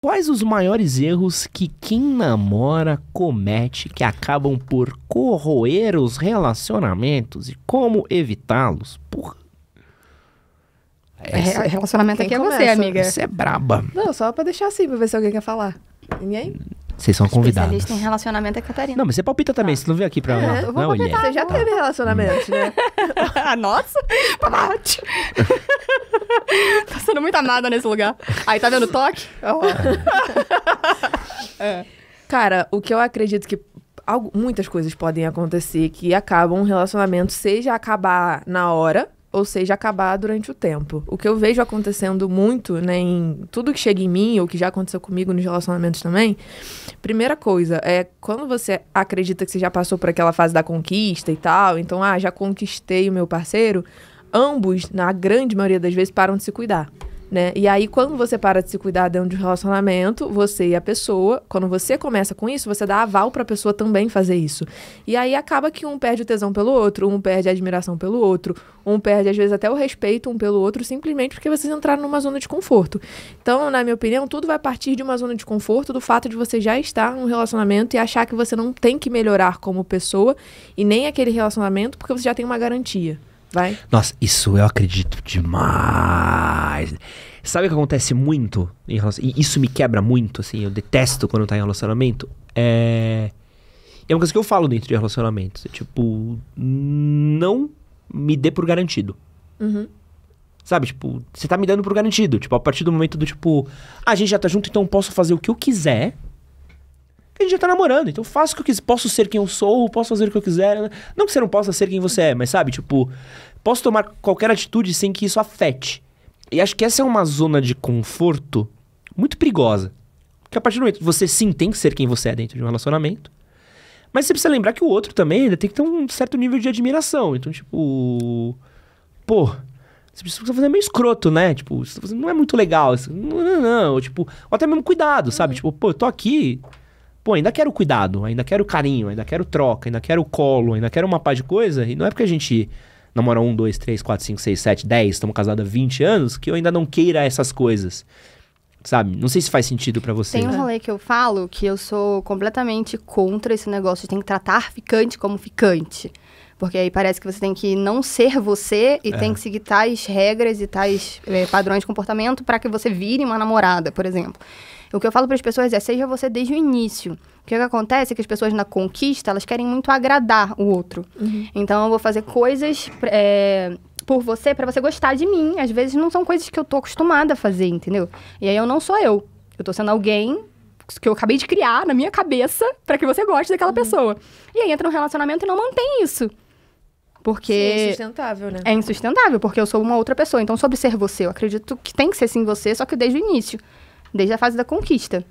Quais os maiores erros que quem namora comete que acabam por corroer os relacionamentos e como evitá-los? Porra. É, relacionamento aqui é você, amiga. Você é braba. Não, só pra deixar assim, pra ver se alguém quer falar. Ninguém? Vocês são convidados. Especialista em relacionamento é Catarina. Não, mas você palpita também, tá. você não veio aqui pra. É, eu vou não, palpitar. Você já tá. teve relacionamento, né? a ah, nossa? Babate. acontecendo muita nada nesse lugar. Aí tá vendo o toque? é. é. Cara, o que eu acredito que algo, muitas coisas podem acontecer que acabam um relacionamento, seja acabar na hora, ou seja, acabar durante o tempo. O que eu vejo acontecendo muito, né, em tudo que chega em mim, ou que já aconteceu comigo nos relacionamentos também, primeira coisa é quando você acredita que você já passou por aquela fase da conquista e tal, então, ah, já conquistei o meu parceiro, ambos, na grande maioria das vezes, param de se cuidar né? E aí, quando você para de se cuidar dentro de um relacionamento, você e a pessoa, quando você começa com isso, você dá aval para a pessoa também fazer isso. E aí acaba que um perde o tesão pelo outro, um perde a admiração pelo outro, um perde, às vezes, até o respeito um pelo outro, simplesmente porque vocês entraram numa zona de conforto. Então, na minha opinião, tudo vai partir de uma zona de conforto, do fato de você já estar num relacionamento e achar que você não tem que melhorar como pessoa e nem aquele relacionamento, porque você já tem uma garantia. Vai. Nossa, isso eu acredito demais. Sabe o que acontece muito? e isso me quebra muito, assim, eu detesto quando tá em relacionamento. É. É uma coisa que eu falo dentro de relacionamentos. É tipo, não me dê por garantido. Uhum. Sabe, tipo, você tá me dando por garantido. Tipo, a partir do momento do tipo, ah, a gente já tá junto, então eu posso fazer o que eu quiser a gente já tá namorando, então faço o que eu quiser. Posso ser quem eu sou, posso fazer o que eu quiser. Né? Não que você não possa ser quem você é, mas sabe, tipo, posso tomar qualquer atitude sem que isso afete. E acho que essa é uma zona de conforto muito perigosa. Porque a partir do momento você sim tem que ser quem você é dentro de um relacionamento. Mas você precisa lembrar que o outro também ainda tem que ter um certo nível de admiração. Então, tipo. Pô, você precisa fazer meio escroto, né? Tipo, não é muito legal. Não, não, não. Ou, tipo, ou até mesmo cuidado, sabe? Uhum. Tipo, pô, eu tô aqui. Pô, ainda quero cuidado, ainda quero carinho, ainda quero troca, ainda quero colo, ainda quero uma par de coisa. E não é porque a gente namora um, dois, três, quatro, cinco, seis, sete, dez, estamos casados há 20 anos, que eu ainda não queira essas coisas. Sabe? Não sei se faz sentido para você. Tem um rolê que eu falo que eu sou completamente contra esse negócio de tem que tratar ficante como ficante. Porque aí parece que você tem que não ser você e é. tem que seguir tais regras e tais é, padrões de comportamento para que você vire uma namorada, por exemplo. O que eu falo para as pessoas é: seja você desde o início. O que, é que, acontece é que as pessoas na conquista, elas querem muito agradar o outro. Uhum. Então, eu vou fazer coisas é, por você, para você gostar de mim. Às vezes não são coisas que eu tô acostumada a fazer, entendeu? E aí eu não sou eu. Eu tô sendo alguém que eu acabei de criar na minha cabeça para que você goste daquela uhum. pessoa. E aí entra um relacionamento e não mantém isso. Porque. Sim, é insustentável, né? É insustentável, porque eu sou uma outra pessoa. Então, sobre ser você, eu acredito que tem que ser sim você, só que desde o início desde a fase da conquista.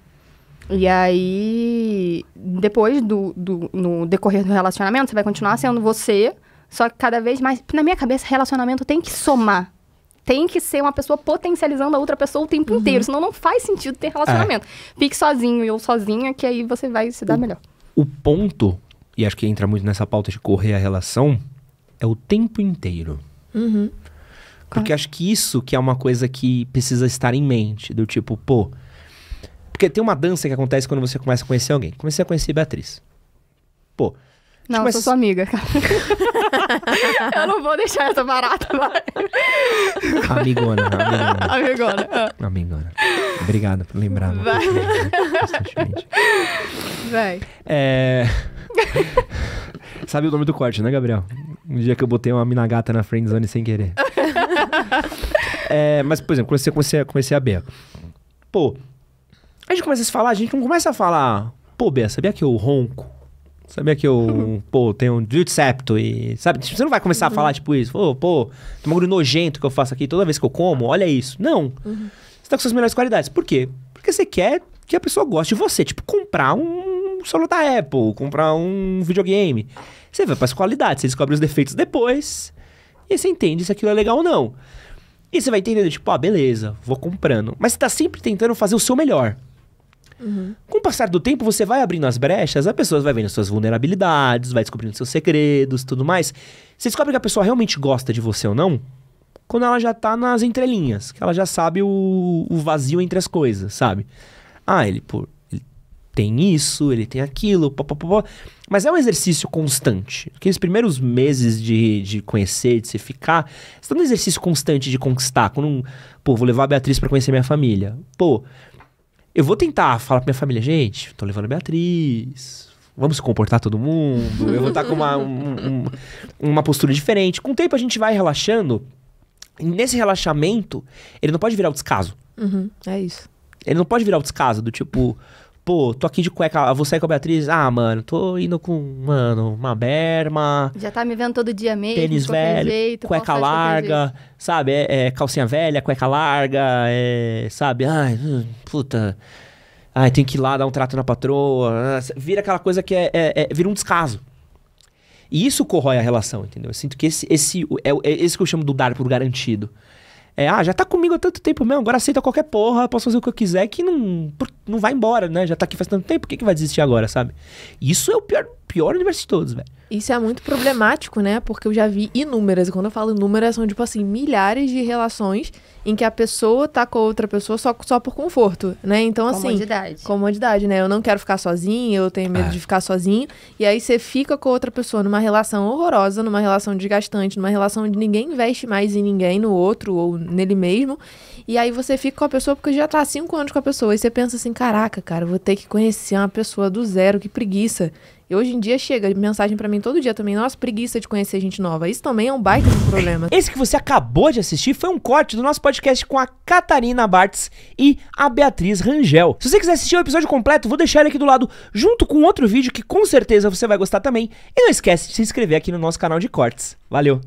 E aí, depois do, do no decorrer do relacionamento, você vai continuar sendo você, só que cada vez mais. Na minha cabeça, relacionamento tem que somar. Tem que ser uma pessoa potencializando a outra pessoa o tempo uhum. inteiro, senão não faz sentido ter relacionamento. É. Fique sozinho e eu sozinha, que aí você vai se dar o, melhor. O ponto, e acho que entra muito nessa pauta de correr a relação, é o tempo inteiro. Uhum. Porque acho que isso que é uma coisa que precisa estar em mente, do tipo, pô. Porque tem uma dança que acontece quando você começa a conhecer alguém. Comecei a conhecer Beatriz. Pô. Não, começa... eu sou sua amiga, cara. eu não vou deixar essa barata, vai. Amigona, amigona. Amigona. É. Amigona. Obrigado por lembrar. Vai. Vai. É... Sabe o nome do corte, né, Gabriel? Um dia que eu botei uma mina gata na friendzone sem querer. é, mas, por exemplo, comecei, comecei, comecei a beber, Pô, a gente começa a se falar, a gente não começa a falar, pô, Bea, sabia que eu ronco? Sabia que eu, pô, tenho um septo e, sabe? Tipo, você não vai começar uhum. a falar, uhum. tipo, isso. Pô, pô, tem um bagulho nojento que eu faço aqui toda vez que eu como, olha isso. Não. Uhum. Você tá com suas melhores qualidades. Por quê? Porque você quer que a pessoa goste de você. Tipo, comprar um celular da Apple, comprar um videogame. Você vai para as qualidades, você descobre os defeitos depois. E você entende se aquilo é legal ou não. E você vai entendendo, tipo, ah, beleza, vou comprando. Mas você tá sempre tentando fazer o seu melhor. Uhum. Com o passar do tempo, você vai abrindo as brechas, a pessoa vai vendo suas vulnerabilidades, vai descobrindo seus segredos tudo mais. Você descobre que a pessoa realmente gosta de você ou não quando ela já tá nas entrelinhas, que ela já sabe o, o vazio entre as coisas, sabe? Ah, ele, por, tem isso, ele tem aquilo, pá, pá, pá, mas é um exercício constante. Aqueles primeiros meses de, de conhecer, de se ficar, você está num exercício constante de conquistar. Quando, pô, vou levar a Beatriz para conhecer minha família. Pô, eu vou tentar falar pra minha família, gente, tô levando a Beatriz, vamos se comportar todo mundo, eu vou estar tá com uma, um, um, uma postura diferente. Com o tempo a gente vai relaxando, e nesse relaxamento, ele não pode virar o descaso. Uhum, é isso. Ele não pode virar o descaso do tipo, pô, tô aqui de cueca, ah, vou sair com a Beatriz. Ah, mano, tô indo com, mano, uma berma. Já tá me vendo todo dia mesmo. Tênis velho, jeito, cueca larga, sabe? É, é, calcinha velha, cueca larga, é, sabe? Ai, hum, puta. Ai, tem que ir lá dar um trato na patroa. Vira aquela coisa que é, é, é vira um descaso. E isso corrói a relação, entendeu? Eu sinto que esse, esse é, é esse que eu chamo do dar por garantido é, ah, já tá comigo há tanto tempo mesmo, agora aceita qualquer porra, posso fazer o que eu quiser, que não, não vai embora, né? Já tá aqui faz tanto tempo, por que, que vai desistir agora, sabe? Isso é o pior pior universo de todos, velho. Isso é muito problemático, né? Porque eu já vi inúmeras, e quando eu falo inúmeras, são tipo assim, milhares de relações em que a pessoa tá com outra pessoa só, só por conforto, né? Então, assim. Comodidade. Comodidade, né? Eu não quero ficar sozinho, eu tenho medo é. de ficar sozinho. E aí você fica com outra pessoa numa relação horrorosa, numa relação desgastante, numa relação onde ninguém investe mais em ninguém, no outro ou nele mesmo. E aí você fica com a pessoa porque já tá há cinco anos com a pessoa. E você pensa assim, caraca, cara, vou ter que conhecer uma pessoa do zero, que preguiça. E hoje em dia chega mensagem para mim todo dia também. Nossa, preguiça de conhecer gente nova. Isso também é um baita de um problema. Esse que você acabou de assistir foi um corte do nosso podcast com a Catarina Bartz e a Beatriz Rangel. Se você quiser assistir o episódio completo, vou deixar ele aqui do lado, junto com outro vídeo que com certeza você vai gostar também. E não esquece de se inscrever aqui no nosso canal de cortes. Valeu!